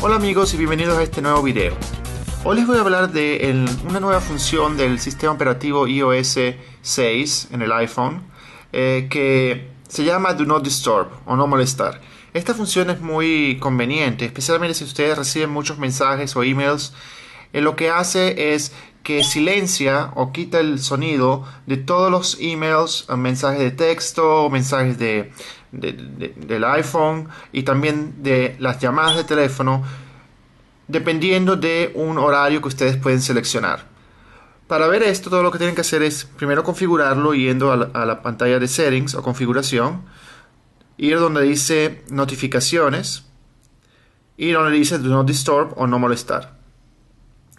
Hola amigos y bienvenidos a este nuevo video. Hoy les voy a hablar de una nueva función del sistema operativo iOS 6 en el iPhone eh, que se llama Do Not Disturb o No Molestar. Esta función es muy conveniente, especialmente si ustedes reciben muchos mensajes o emails. Eh, lo que hace es que silencia o quita el sonido de todos los emails, eh, mensajes de texto, o mensajes de, del iPhone y también de las llamadas de teléfono, dependiendo de un horario que ustedes pueden seleccionar. Para ver esto, todo lo que tienen que hacer es primero configurarlo yendo a la, pantalla de settings o configuración, ir donde dice notificaciones y donde dice do not disturb o no molestar.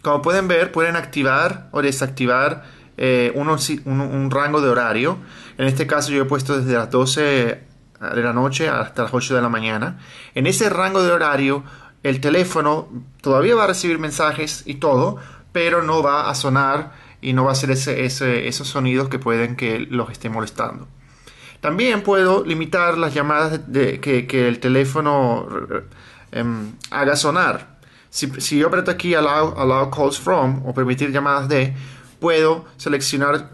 Como pueden ver, pueden activar o desactivar eh, un, un, rango de horario. En este caso yo he puesto desde las 12 de la noche hasta las 8 de la mañana. En ese rango de horario, el teléfono todavía va a recibir mensajes y todo, pero no va a sonar y no va a hacer ese, esos sonidos que pueden que los esté molestando. También puedo limitar las llamadas de, que, el teléfono em, haga sonar. Si, yo aprieto aquí allow, allow calls from o permitir llamadas de, puedo seleccionar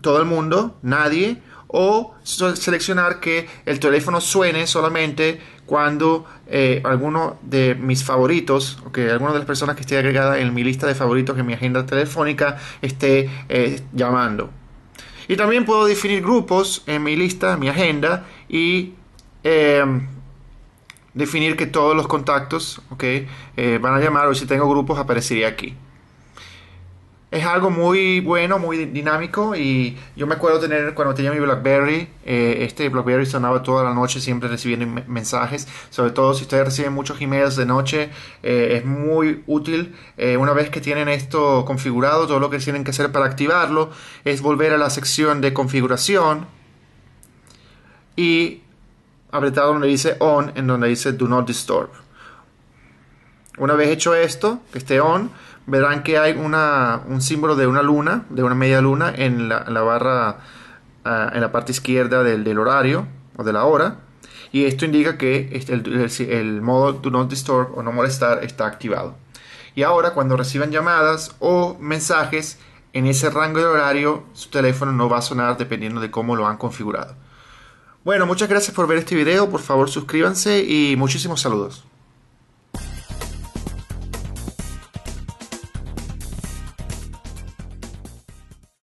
todo el mundo, nadie, o seleccionar que el teléfono suene solamente cuando eh, alguno de mis favoritos o que alguna de las personas que esté agregada en mi lista de favoritos en mi agenda telefónica esté eh, llamando. Y también puedo definir grupos en mi lista, en mi agenda y em, definir que todos los contactos eh, van a llamar o si tengo grupos aparecería aquí es algo muy bueno, muy dinámico y yo me acuerdo tener cuando tenía mi BlackBerry, eh, este BlackBerry sonaba toda la noche siempre recibiendo mensajes, sobre todo si ustedes reciben muchos emails de noche, eh, es muy útil. Eh, una vez que tienen esto configurado, todo lo que tienen que hacer para activarlo es volver a la sección de configuración y apretar donde dice on, en donde dice do not disturb. Una vez hecho esto, que esté on, verán que hay un símbolo de una luna, de una media luna, en la, barra, ah, en la parte izquierda del, horario o de la hora. Y esto indica que este, el modo Do Not Disturb o No Molestar está activado. Y ahora, cuando reciban llamadas o mensajes en ese rango de horario, su teléfono no va a sonar dependiendo de cómo lo han configurado. Bueno, muchas gracias por ver este video. Por favor, suscríbanse y muchísimos saludos.